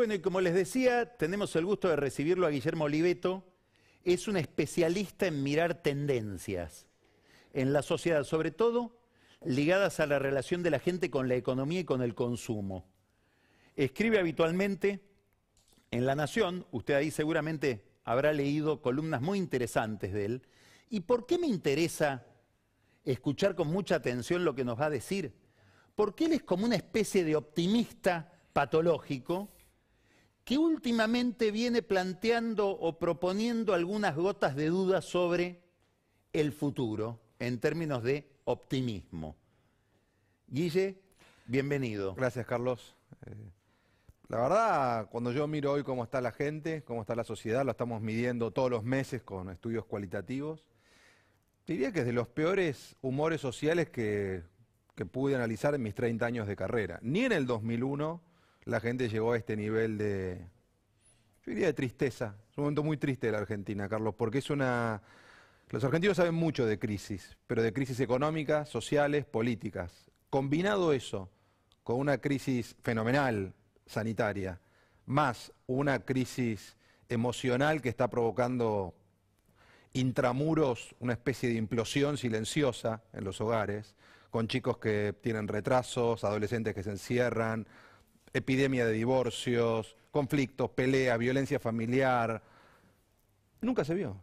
Bueno, y como les decía, tenemos el gusto de recibirlo a Guillermo Oliveto. Es un especialista en mirar tendencias en la sociedad, sobre todo ligadas a la relación de la gente con la economía y con el consumo. Escribe habitualmente en La Nación, usted ahí seguramente habrá leído columnas muy interesantes de él. ¿Y por qué me interesa escuchar con mucha atención lo que nos va a decir? Porque él es como una especie de optimista patológico que últimamente viene planteando o proponiendo algunas gotas de duda sobre el futuro en términos de optimismo. Guille, bienvenido. Gracias, Carlos. Eh, la verdad, cuando yo miro hoy cómo está la gente, cómo está la sociedad, lo estamos midiendo todos los meses con estudios cualitativos, diría que es de los peores humores sociales que, que pude analizar en mis 30 años de carrera. Ni en el 2001 la gente llegó a este nivel de, diría de tristeza. Es un momento muy triste de la Argentina, Carlos, porque es una... Los argentinos saben mucho de crisis, pero de crisis económicas, sociales, políticas. Combinado eso con una crisis fenomenal sanitaria, más una crisis emocional que está provocando intramuros, una especie de implosión silenciosa en los hogares, con chicos que tienen retrasos, adolescentes que se encierran, epidemia de divorcios, conflictos, peleas, violencia familiar. Nunca se vio.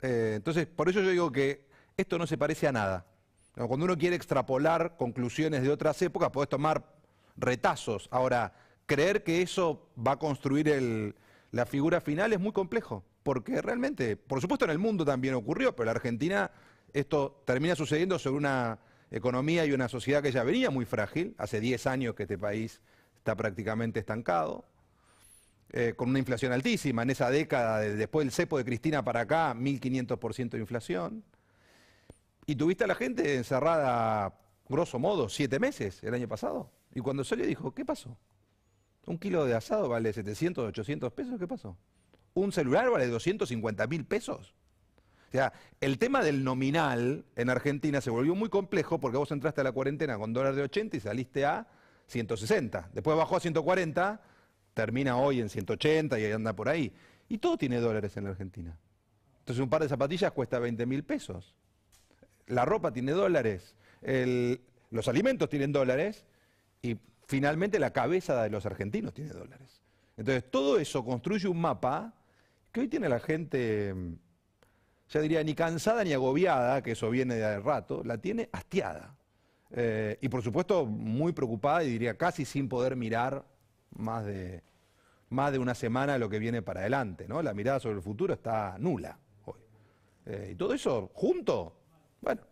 Eh, entonces, por eso yo digo que esto no se parece a nada. Cuando uno quiere extrapolar conclusiones de otras épocas, podés tomar retazos. Ahora, creer que eso va a construir la figura final es muy complejo, porque realmente, por supuesto en el mundo también ocurrió, pero en la Argentina esto termina sucediendo sobre una economía y una sociedad que ya venía muy frágil, hace 10 años que este país está prácticamente estancado, eh, con una inflación altísima. En esa década, después del cepo de Cristina para acá, 1.500% de inflación. Y tuviste a la gente encerrada, grosso modo, siete meses el año pasado. Y cuando salió dijo, ¿qué pasó? Un kilo de asado vale 700, 800 pesos, ¿qué pasó? Un celular vale 250 mil pesos. O sea, el tema del nominal en Argentina se volvió muy complejo porque vos entraste a la cuarentena con dólares de 80 y saliste a 160, después bajó a 140, termina hoy en 180 y anda por ahí. Y todo tiene dólares en la Argentina. Entonces un par de zapatillas cuesta 20 mil pesos. La ropa tiene dólares, los alimentos tienen dólares y finalmente la cabeza de los argentinos tiene dólares. Entonces todo eso construye un mapa que hoy tiene la gente, mm, ya diría, ni cansada ni agobiada, que eso viene de rato, la tiene hastiada. Eh, y por supuesto, muy preocupada y diría casi sin poder mirar más de, más de una semana lo que viene para adelante. ¿no? La mirada sobre el futuro está nula hoy. Eh, y todo eso junto, bueno,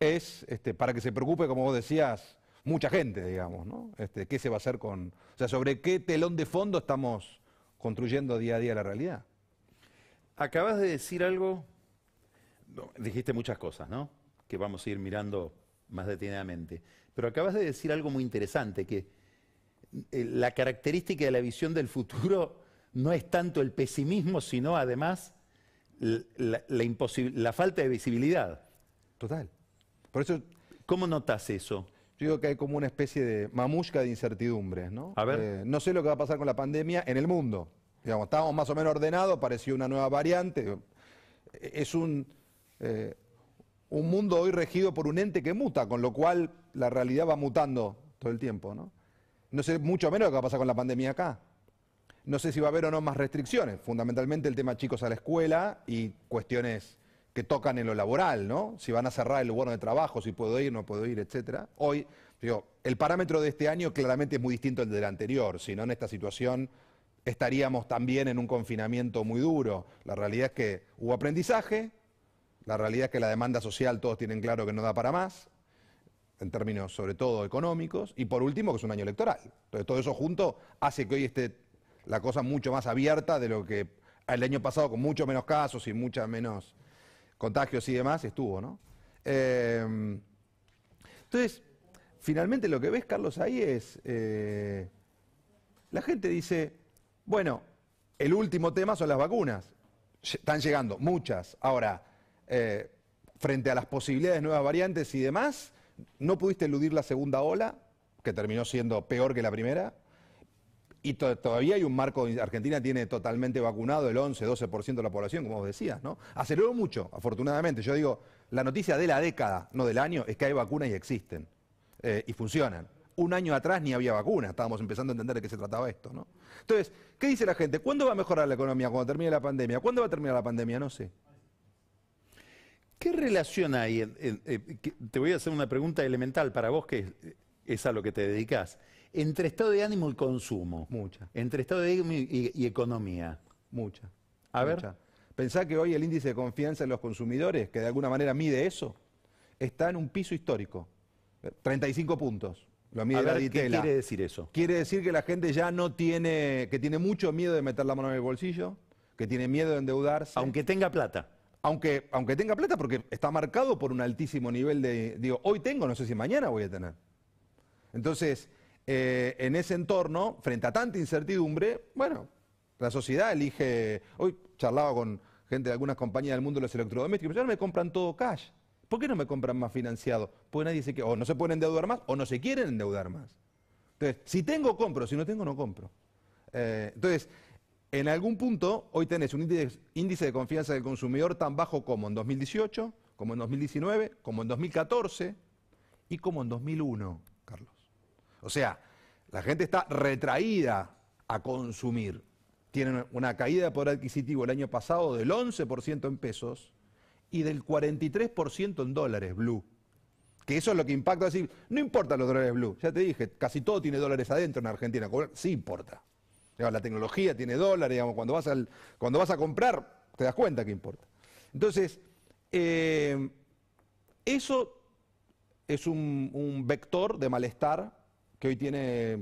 es este, para que se preocupe, como vos decías, mucha gente, digamos, ¿no? Este, ¿Qué se va a hacer con. O sea, sobre qué telón de fondo estamos construyendo día a día la realidad? Acabas de decir algo. dijiste muchas cosas, ¿no? Que vamos a ir mirando más detenidamente. Pero acabas de decir algo muy interesante, que eh, la característica de la visión del futuro no es tanto el pesimismo, sino además la, falta de visibilidad. Total. Por eso, ¿Cómo notas eso? Yo digo que hay como una especie de mamushka de incertidumbres, ¿no? Eh, no sé lo que va a pasar con la pandemia en el mundo. Digamos, estábamos más o menos ordenados, parecía una nueva variante. E-, es un... Eh, un mundo hoy regido por un ente que muta, con lo cual la realidad va mutando todo el tiempo, ¿no? No sé mucho menos lo que va a pasar con la pandemia acá. No sé si va a haber o no más restricciones, fundamentalmente el tema chicos a la escuela y cuestiones que tocan en lo laboral, ¿no? Si van a cerrar el lugar de trabajo, si puedo ir, no puedo ir, etcétera. Hoy, digo, el parámetro de este año claramente es muy distinto al del anterior, si no en esta situación estaríamos también en un confinamiento muy duro. La realidad es que hubo aprendizaje, la realidad es que la demanda social todos tienen claro que no da para más, en términos sobre todo económicos, y por último que es un año electoral. Entonces todo eso junto hace que hoy esté la cosa mucho más abierta de lo que el año pasado con mucho menos casos y mucha menos contagios y demás estuvo, ¿no? Eh, entonces, finalmente lo que ves, Carlos, ahí es, eh, la gente dice, bueno, el último tema son las vacunas, están llegando muchas, ahora eh, frente a las posibilidades de nuevas variantes y demás, no pudiste eludir la segunda ola, que terminó siendo peor que la primera, y todavía hay un marco, Argentina tiene totalmente vacunado el 11, 12% de la población, como vos decías, ¿no? Aceleró mucho, afortunadamente. Yo digo, la noticia de la década, no del año, es que hay vacunas y existen, eh, y funcionan. Un año atrás ni había vacunas, estábamos empezando a entender de qué se trataba esto, ¿no? Entonces, ¿qué dice la gente? ¿Cuándo va a mejorar la economía? ¿Cuando termine la pandemia? ¿Cuándo va a terminar la pandemia? No sé. ¿Qué relación hay? Eh, te voy a hacer una pregunta elemental para vos, que es, a lo que te dedicas. Entre estado de ánimo y consumo. Mucha. Entre estado de ánimo y, economía. Mucha. A ver. Pensá que hoy el índice de confianza en los consumidores, que de alguna manera mide eso, está en un piso histórico. 35 puntos. Lo mide a ver, ¿Qué quiere decir eso? Quiere decir que la gente ya no tiene, que tiene mucho miedo de meter la mano en el bolsillo, que tiene miedo de endeudarse. Aunque tenga plata aunque, tenga plata, porque está marcado por un altísimo nivel de, digo, hoy tengo, no sé si mañana voy a tener. Entonces, eh, en ese entorno, frente a tanta incertidumbre, bueno, la sociedad elige, hoy charlaba con gente de algunas compañías del mundo de los electrodomésticos, ya no me compran todo cash. ¿Por qué no me compran más financiado? Pues nadie dice que o no se pueden endeudar más, o no se quieren endeudar más. Entonces, si tengo, compro, si no tengo, no compro. Eh, entonces, en algún punto, hoy tenés un índice de confianza del consumidor tan bajo como en 2018, como en 2019, como en 2014 y como en 2001, Carlos. O sea, la gente está retraída a consumir. Tienen una caída de poder adquisitivo el año pasado del 11% en pesos y del 43% en dólares blue. Que eso es lo que impacta. Así, no importa los dólares blue. Ya te dije, casi todo tiene dólares adentro en Argentina. Sí importa la tecnología tiene dólares, digamos, cuando vas, a comprar, te das cuenta que importa. Entonces, eh, eso es un, vector de malestar que hoy tiene,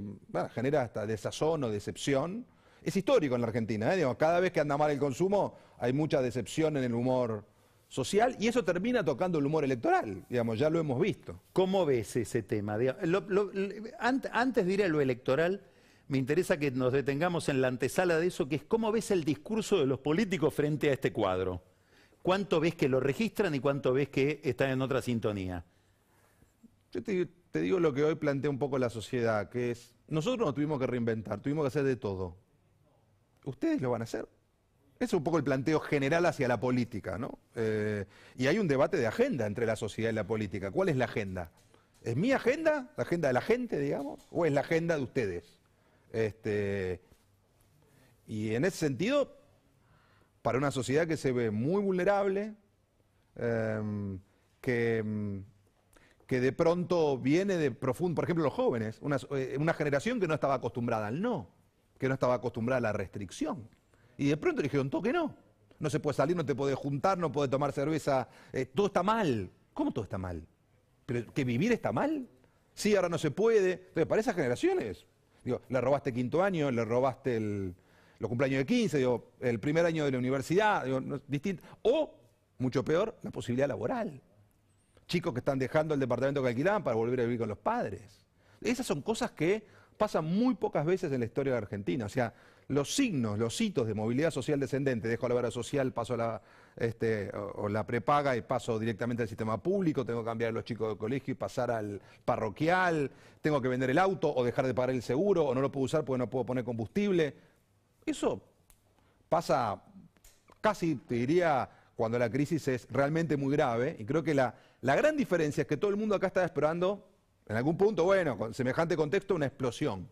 genera hasta desazón o decepción. Es histórico en la Argentina, ¿eh? cada vez que anda mal el consumo hay mucha decepción en el humor social y eso termina tocando el humor electoral, digamos, ya lo hemos visto. ¿Cómo ves ese tema? antes diré lo electoral, me interesa que nos detengamos en la antesala de eso, que es cómo ves el discurso de los políticos frente a este cuadro. ¿Cuánto ves que lo registran y cuánto ves que están en otra sintonía? Yo te, digo lo que hoy plantea un poco la sociedad, que es, nosotros nos tuvimos que reinventar, tuvimos que hacer de todo. Ustedes lo van a hacer. es un poco el planteo general hacia la política, ¿no? Eh, y hay un debate de agenda entre la sociedad y la política. ¿Cuál es la agenda? ¿Es mi agenda? ¿La agenda de la gente, digamos? ¿O es la agenda de ustedes? Este, y en ese sentido, para una sociedad que se ve muy vulnerable, em, em, que, de pronto viene de profundo, por ejemplo, los jóvenes, eh, una, generación que no estaba acostumbrada al no, que no estaba acostumbrada a la restricción. Y de pronto le dijeron, toque no. No se puede salir, no te puede juntar, no puede tomar cerveza. Eh, todo está mal. ¿Cómo todo está mal? ¿Pero que vivir está mal? Sí, ahora no se puede. Entonces, para esas generaciones, Digo, le robaste quinto año, le robaste el, los cumpleaños de 15, digo, el primer año de la universidad, distinto. O, mucho peor, la posibilidad laboral. Chicos que están dejando el departamento que alquilaban para volver a vivir con los padres. Esas son cosas que pasan muy pocas veces en la historia de Argentina. O sea, los signos, los hitos de movilidad social descendente, dejo la obra social, paso a la este, o, la prepaga y paso directamente al sistema público, tengo que cambiar los chicos de colegio y pasar al parroquial, tengo que vender el auto o dejar de pagar el seguro o no lo puedo usar porque no puedo poner combustible. Eso pasa casi, te diría, cuando la crisis es realmente muy grave y creo que la, la gran diferencia es que todo el mundo acá está esperando, en algún punto, bueno, con semejante contexto, una explosión.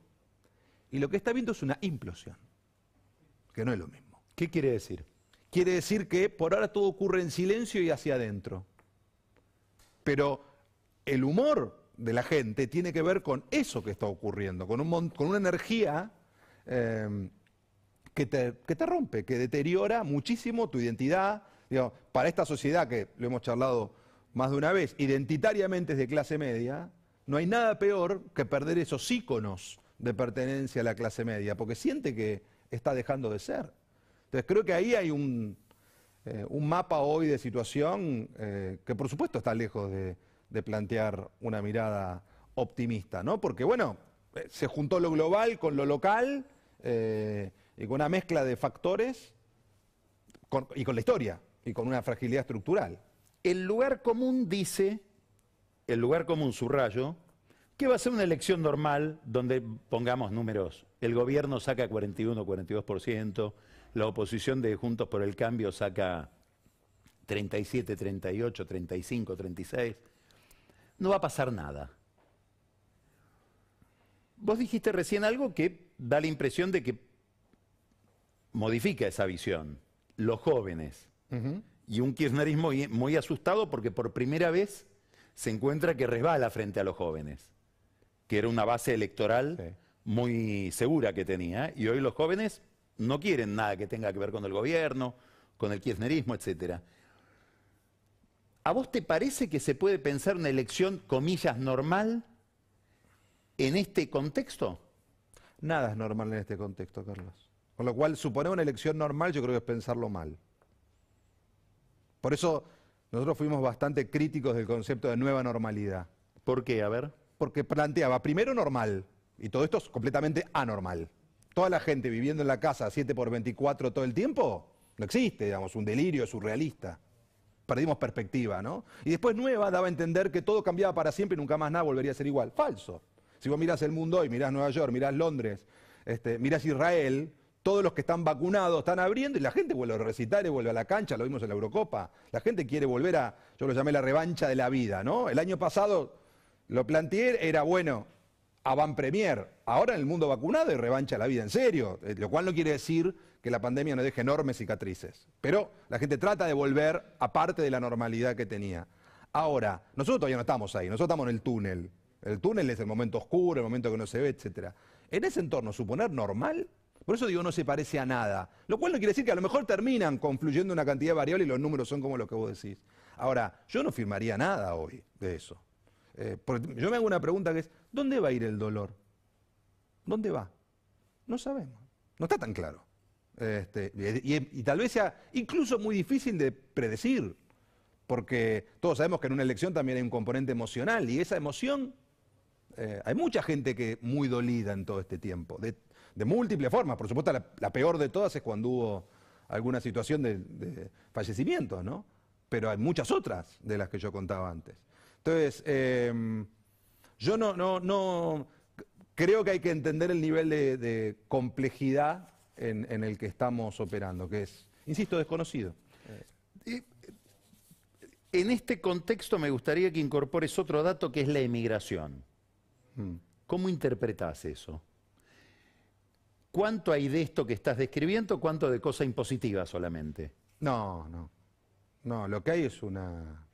Y lo que está viendo es una implosión, que no es lo mismo. ¿Qué quiere decir? Quiere decir que por ahora todo ocurre en silencio y hacia adentro. Pero el humor de la gente tiene que ver con eso que está ocurriendo, con, un, con una energía em, que, te, rompe, que deteriora muchísimo tu identidad. para esta sociedad, que lo hemos charlado más de una vez, identitariamente es de clase media, no hay nada peor que perder esos íconos de pertenencia a la clase media, porque siente que está dejando de ser. Entonces creo que ahí hay un, eh, mapa hoy de situación eh, que por supuesto está lejos de, plantear una mirada optimista, ¿no? Porque bueno, eh, se juntó lo global con lo local y con una mezcla de factores y con la historia y con una fragilidad estructural. El lugar común dice, el lugar común subrayo, que va a ser una elección normal donde pongamos números. El gobierno saca 41, o 42%, la oposición de Juntos por el Cambio saca 37, 38, 35, 36, no va a pasar nada. Vos dijiste recién algo que da la impresión de que modifica esa visión. Los jóvenes. Y un kirchnerismo muy asustado porque por primera vez se encuentra que resbala frente a los jóvenes, que era una base electoral muy segura que tenía. Y hoy los jóvenes no quieren nada que tenga que ver con el gobierno, con el kirchnerismo, etc. ¿A vos te parece que se puede pensar una elección, comillas, normal en este contexto? Nada es normal en este contexto, Carlos. Con lo cual, suponer una elección normal yo creo que es pensarlo mal. Por eso nosotros fuimos bastante críticos del concepto de nueva normalidad. ¿Por qué? A ver. Porque planteaba, primero normal, y todo esto es completamente anormal toda la gente viviendo en la casa 7 por 24 todo el tiempo, no existe, digamos, un delirio surrealista. Perdimos perspectiva, ¿no? Y después Nueva daba a entender que todo cambiaba para siempre y nunca más nada volvería a ser igual. Falso. Si vos mirás el mundo hoy, mirás Nueva York, mirás Londres, este, mirás Israel, todos los que están vacunados están abriendo y la gente vuelve a recitar y vuelve a la cancha, lo vimos en la Eurocopa. La gente quiere volver a, yo lo llamé la revancha de la vida, ¿no? El año pasado lo planteé, era bueno, Avant Premier, ahora en el mundo vacunado y revancha la vida en serio, eh, lo cual no quiere decir que la pandemia no deje enormes cicatrices, pero la gente trata de volver a parte de la normalidad que tenía. Ahora, nosotros todavía no estamos ahí, nosotros estamos en el túnel. El túnel es el momento oscuro, el momento que no se ve, etc. En ese entorno, suponer normal, por eso digo no se parece a nada, lo cual no quiere decir que a lo mejor terminan confluyendo una cantidad de y los números son como lo que vos decís. Ahora, yo no firmaría nada hoy de eso. Eh, yo me hago una pregunta que es, ¿dónde va a ir el dolor? ¿Dónde va? No sabemos, no está tan claro. Este, y, tal vez sea incluso muy difícil de predecir, porque todos sabemos que en una elección también hay un componente emocional y esa emoción, eh, hay mucha gente que muy dolida en todo este tiempo, de, múltiples formas. Por supuesto, la, peor de todas es cuando hubo alguna situación de, de fallecimiento, ¿no? Pero hay muchas otras de las que yo contaba antes. Entonces, em, yo no, no, creo que hay que entender el nivel de, complejidad en, el que estamos operando, que es, insisto, desconocido. Eh, eh, en este contexto me gustaría que incorpores otro dato que es la emigración. Hmm. ¿Cómo interpretás eso? ¿Cuánto hay de esto que estás describiendo, cuánto de cosa impositiva solamente? No, no. No, lo que hay es una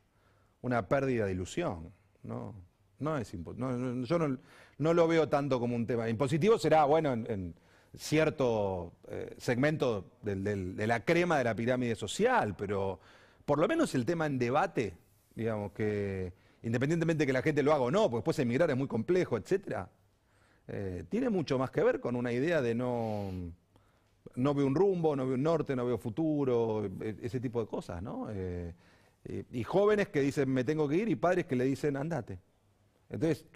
una pérdida de ilusión. No, no es no, yo no, lo veo tanto como un tema. Impositivo será, bueno, en, cierto eh, segmento de la crema de la pirámide social, pero por lo menos el tema en debate, digamos, que independientemente de que la gente lo haga o no, pues después emigrar es muy complejo, etc., eh, tiene mucho más que ver con una idea de no, no veo un rumbo, no veo un norte, no veo futuro, e, e, ese tipo de cosas, ¿no? Eh, y jóvenes que dicen me tengo que ir y padres que le dicen andate. Entonces,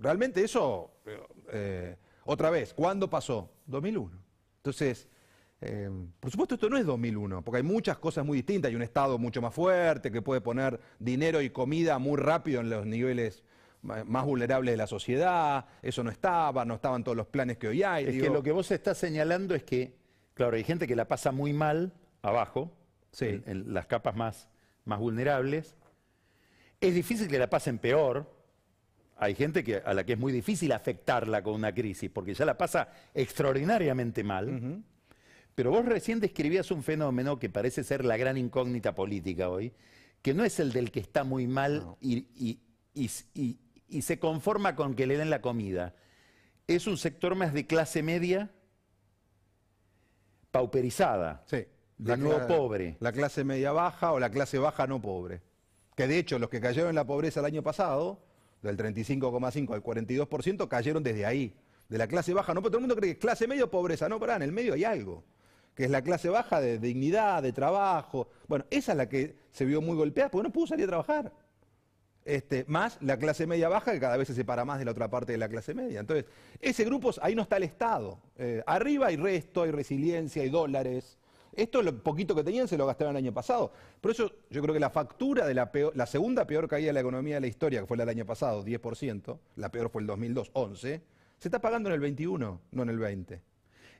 realmente eso, eh, otra vez, ¿cuándo pasó? 2001. Entonces, eh, por supuesto esto no es 2001, porque hay muchas cosas muy distintas, hay un Estado mucho más fuerte que puede poner dinero y comida muy rápido en los niveles más vulnerables de la sociedad, eso no estaba, no estaban todos los planes que hoy hay. Es que lo que vos estás señalando es que, claro, hay gente que la pasa muy mal abajo, en las capas más más vulnerables. Es difícil que la pasen peor. Hay gente a la que es muy difícil afectarla con una crisis, porque ya la pasa extraordinariamente mal. Pero vos recién describías un fenómeno que parece ser la gran incógnita política hoy, que no es el del que está muy mal y, se conforma con que le den la comida. Es un sector más de clase media pauperizada. Sí nuevo pobre. La clase media baja o la clase baja no pobre. Que de hecho los que cayeron en la pobreza el año pasado, del 35,5 al 42%, cayeron desde ahí. De la clase baja no pero Todo el mundo cree que clase media o pobreza. No, pará, en el medio hay algo. Que es la clase baja de dignidad, de trabajo. Bueno, esa es la que se vio muy golpeada porque no pudo salir a trabajar. Este, más la clase media baja que cada vez se separa más de la otra parte de la clase media. Entonces, ese grupo, ahí no está el Estado. Eh, arriba hay resto, hay resiliencia, hay dólares, esto, lo poquito que tenían, se lo gastaron el año pasado. Por eso yo creo que la factura de la, segunda peor caída de la economía de la historia, que fue la del año pasado, 10%, la peor fue el 2002, 11, se está pagando en el 21, no en el 20.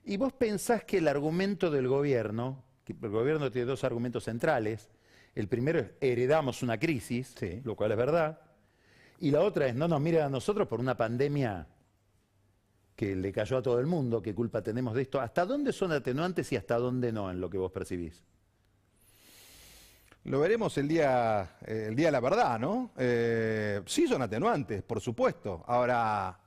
¿Y vos pensás que el argumento del gobierno, que el gobierno tiene dos argumentos centrales, el primero es heredamos una crisis, lo cual es verdad, y la otra es no nos mira a nosotros por una pandemia que le cayó a todo el mundo, qué culpa tenemos de esto. ¿Hasta dónde son atenuantes y hasta dónde no en lo que vos percibís? Lo veremos el día, eh, el día de la verdad, ¿no? Eh, sí son atenuantes, por supuesto. Ahora,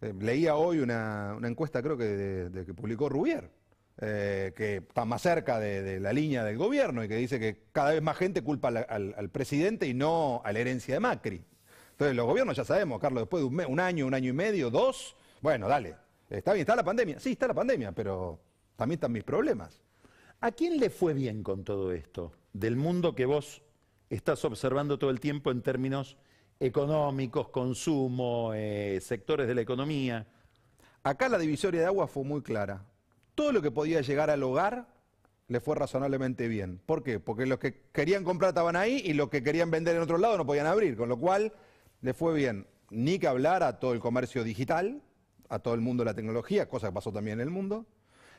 eh, leía hoy una, encuesta, creo que, de, que publicó Rubier, que está más cerca de, la línea del gobierno y que dice que cada vez más gente culpa al presidente y no a la herencia de Macri. Entonces, los gobiernos ya sabemos, Carlos, después de un, un año, un año y medio, dos, bueno, dale. Está bien, está la pandemia. Sí, está la pandemia, pero también están mis problemas. ¿A quién le fue bien con todo esto? Del mundo que vos estás observando todo el tiempo en términos económicos, consumo, eh, sectores de la economía. Acá la divisoria de agua fue muy clara. Todo lo que podía llegar al hogar le fue razonablemente bien. ¿Por qué? Porque los que querían comprar estaban ahí y los que querían vender en otro lado no podían abrir, con lo cual le fue bien, ni que hablar a todo el comercio digital, a todo el mundo de la tecnología, cosa que pasó también en el mundo.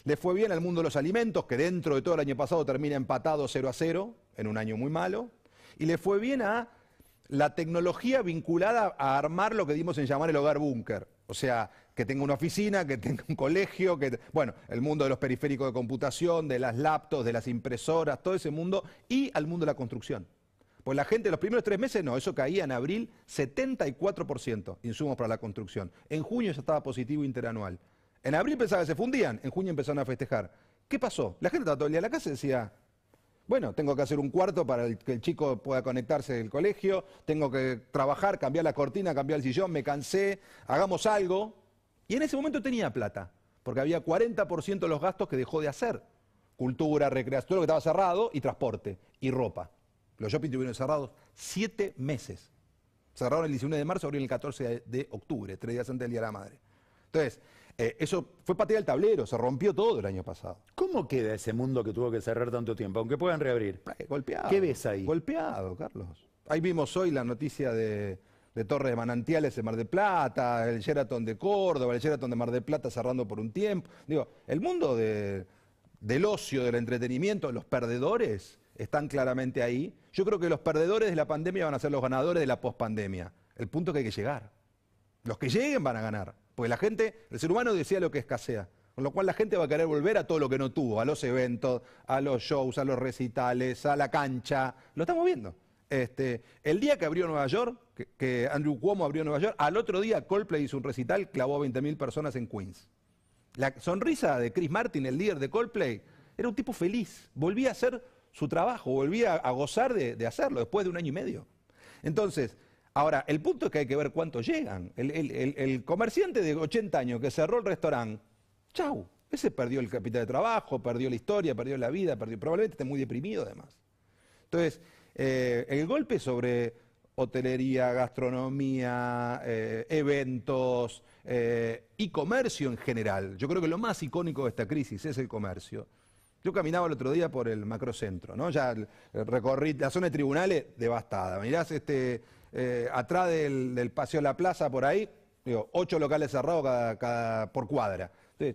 Le fue bien al mundo de los alimentos, que dentro de todo el año pasado termina empatado 0 a 0, en un año muy malo. Y le fue bien a la tecnología vinculada a armar lo que dimos en llamar el hogar búnker. O sea, que tenga una oficina, que tenga un colegio, que bueno, el mundo de los periféricos de computación, de las laptops, de las impresoras, todo ese mundo, y al mundo de la construcción. Pues la gente los primeros tres meses, no, eso caía en abril 74%, insumos para la construcción. En junio ya estaba positivo interanual. En abril pensaba que se fundían, en junio empezaron a festejar. ¿Qué pasó? La gente estaba todo el día en la casa y decía, bueno, tengo que hacer un cuarto para que el chico pueda conectarse del colegio, tengo que trabajar, cambiar la cortina, cambiar el sillón, me cansé, hagamos algo. Y en ese momento tenía plata, porque había 40% de los gastos que dejó de hacer. Cultura, recreación, todo lo que estaba cerrado, y transporte, y ropa. Los shopping tuvieron cerrados siete meses. Cerraron el 19 de marzo, abrieron el 14 de octubre, tres días antes del Día de la Madre. Entonces, eh, eso fue patear el tablero, se rompió todo el año pasado. ¿Cómo queda ese mundo que tuvo que cerrar tanto tiempo, aunque puedan reabrir? Eh, golpeado. ¿Qué ves ahí? Golpeado, Carlos. Ahí vimos hoy la noticia de, Torres Manantiales en Mar de Plata, el Sheraton de Córdoba, el Sheraton de Mar de Plata cerrando por un tiempo. Digo, el mundo del ocio, del entretenimiento, los perdedores, están claramente ahí. Yo creo que los perdedores de la pandemia van a ser los ganadores de la pospandemia. El punto que hay que llegar. Los que lleguen van a ganar. Porque la gente, el ser humano decía lo que escasea. Con lo cual la gente va a querer volver a todo lo que no tuvo, a los eventos, a los shows, a los recitales, a la cancha. Lo estamos viendo. Este, el día que abrió Nueva York, que, que, Andrew Cuomo abrió Nueva York, al otro día Coldplay hizo un recital, clavó a 20.000 personas en Queens. La sonrisa de Chris Martin, el líder de Coldplay, era un tipo feliz. Volvía a ser su trabajo, volvía a gozar de, hacerlo después de un año y medio. Entonces, ahora, el punto es que hay que ver cuántos llegan. El, comerciante de 80 años que cerró el restaurante, chau, ese perdió el capital de trabajo, perdió la historia, perdió la vida, perdió, probablemente esté muy deprimido además. Entonces, eh, el golpe sobre hotelería, gastronomía, eh, eventos eh, y comercio en general. Yo creo que lo más icónico de esta crisis es el comercio. Yo caminaba el otro día por el macrocentro, ¿no? Ya recorrí la zona de tribunales devastada. Mirás este, eh, atrás del, del, Paseo La Plaza, por ahí, ocho locales cerrados por cuadra.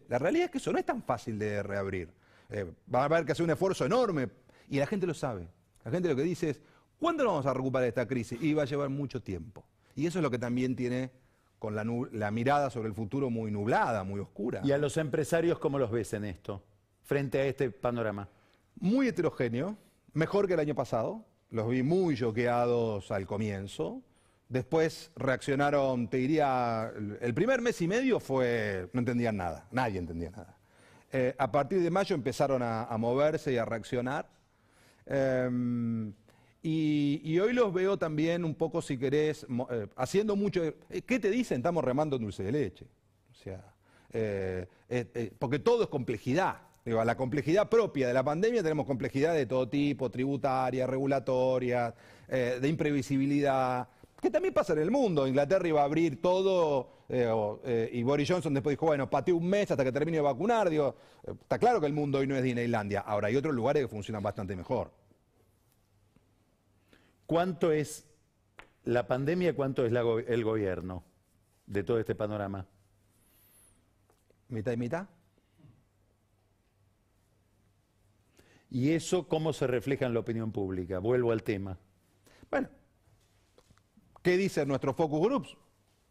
la realidad es que eso no es tan fácil de reabrir. Eh, va a haber que hacer un esfuerzo enorme y la gente lo sabe. La gente lo que dice es, ¿cuándo nos vamos a recuperar de esta crisis? Y va a llevar mucho tiempo. Y eso es lo que también tiene con la mirada sobre el futuro muy nublada, muy oscura. ¿Y a los empresarios cómo los ves en esto? frente a este panorama? Muy heterogéneo, mejor que el año pasado. Los vi muy choqueados al comienzo. Después reaccionaron, te diría, el primer mes y medio fue, no entendían nada, nadie entendía nada. Eh, a partir de mayo empezaron a, moverse y a reaccionar. Em, y, hoy los veo también un poco, si querés, eh, haciendo mucho... Eh, ¿Qué te dicen? Estamos remando dulce de leche. O sea, porque todo es complejidad. Digo, a la complejidad propia de la pandemia tenemos complejidad de todo tipo, tributaria, regulatoria, eh, de imprevisibilidad, que también pasa en el mundo. Inglaterra iba a abrir todo eh, eh, y Boris Johnson después dijo, bueno, pateé un mes hasta que termine de vacunar. Digo, está claro que el mundo hoy no es Disneylandia. Ahora hay otros lugares que funcionan bastante mejor. ¿Cuánto es la pandemia, cuánto es el gobierno de todo este panorama? ¿Mitad y mitad? ¿Y eso cómo se refleja en la opinión pública? Vuelvo al tema. Bueno, ¿qué dicen nuestros focus groups?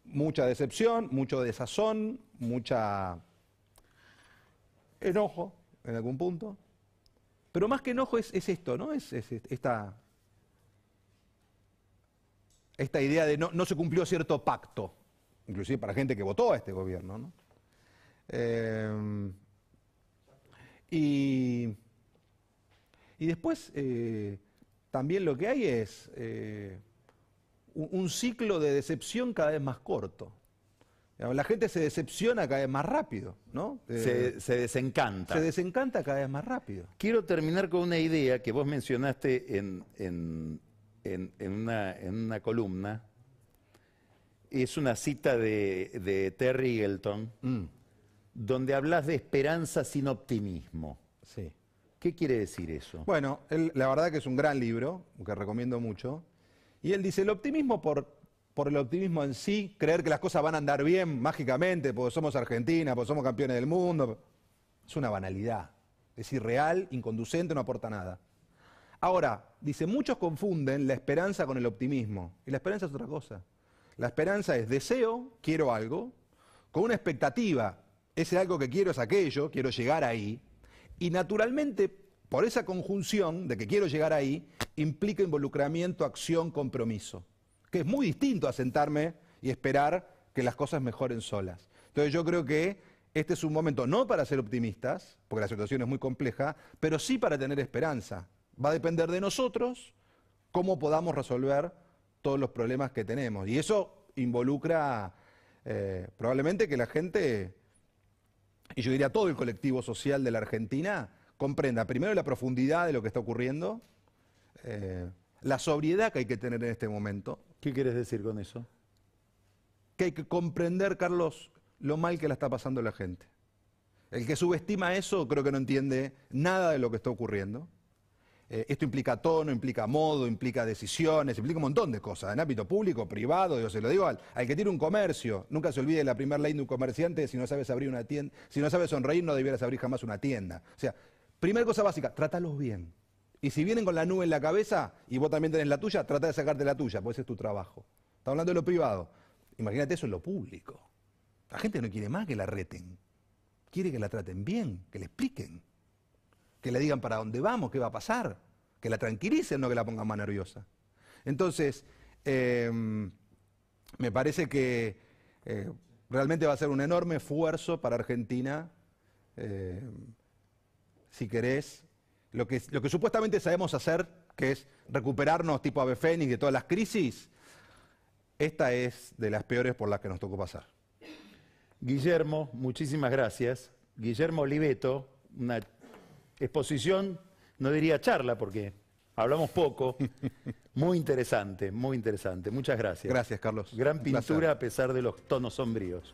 Mucha decepción, mucho desazón, mucha enojo en algún punto. Pero más que enojo es, esto, ¿no? Es, esta, esta idea de no, no, se cumplió cierto pacto, inclusive para gente que votó a este gobierno, ¿no? Eh, y y después eh, también lo que hay es eh, un, ciclo de decepción cada vez más corto. La gente se decepciona cada vez más rápido, ¿no? Eh, se, desencanta. Se desencanta cada vez más rápido. Quiero terminar con una idea que vos mencionaste en, una, columna. Es una cita de, de Terry Eagleton, mm. donde hablas de esperanza sin optimismo. Sí. ¿Qué quiere decir eso? Bueno, la verdad que es un gran libro, que recomiendo mucho. Y él dice, el optimismo por, por el optimismo en sí, creer que las cosas van a andar bien mágicamente, porque somos Argentina, porque somos campeones del mundo, es una banalidad. Es irreal, inconducente, no aporta nada. Ahora, dice, muchos confunden la esperanza con el optimismo. Y la esperanza es otra cosa. La esperanza es deseo, quiero algo, con una expectativa. Ese algo que quiero es aquello, quiero llegar ahí. Y naturalmente, por esa conjunción de que quiero llegar ahí, implica involucramiento, acción, compromiso, que es muy distinto a sentarme y esperar que las cosas mejoren solas. Entonces yo creo que este es un momento no para ser optimistas, porque la situación es muy compleja, pero sí para tener esperanza. Va a depender de nosotros cómo podamos resolver todos los problemas que tenemos. Y eso involucra eh, probablemente que la gente y yo diría todo el colectivo social de la Argentina, comprenda primero la profundidad de lo que está ocurriendo, eh, la sobriedad que hay que tener en este momento. ¿Qué quieres decir con eso? Que hay que comprender, Carlos, lo mal que la está pasando la gente. El que subestima eso creo que no entiende nada de lo que está ocurriendo. Eh, esto implica tono, implica modo, implica decisiones, implica un montón de cosas, en ámbito público, privado, yo se lo digo al, que tiene un comercio. Nunca se olvide la primera ley de un comerciante, si no sabes abrir una tienda, si no sabes sonreír, no debieras abrir jamás una tienda. O sea, primera cosa básica, trátalos bien. Y si vienen con la nube en la cabeza y vos también tenés la tuya, trata de sacarte la tuya, porque ese es tu trabajo. Está hablando de lo privado. Imagínate eso en lo público. La gente no quiere más que la reten. Quiere que la traten bien, que le expliquen que le digan para dónde vamos, qué va a pasar, que la tranquilicen, no que la pongan más nerviosa. Entonces, em, me parece que eh, realmente va a ser un enorme esfuerzo para Argentina, em, si querés, lo que, lo que supuestamente sabemos hacer, que es recuperarnos tipo ave fénix de todas las crisis, esta es de las peores por las que nos tocó pasar. Guillermo, muchísimas gracias. Guillermo Oliveto, una exposición, no diría charla porque hablamos poco, muy interesante, muy interesante. Muchas gracias. Gracias, Carlos. Gran pintura a pesar de los tonos sombríos.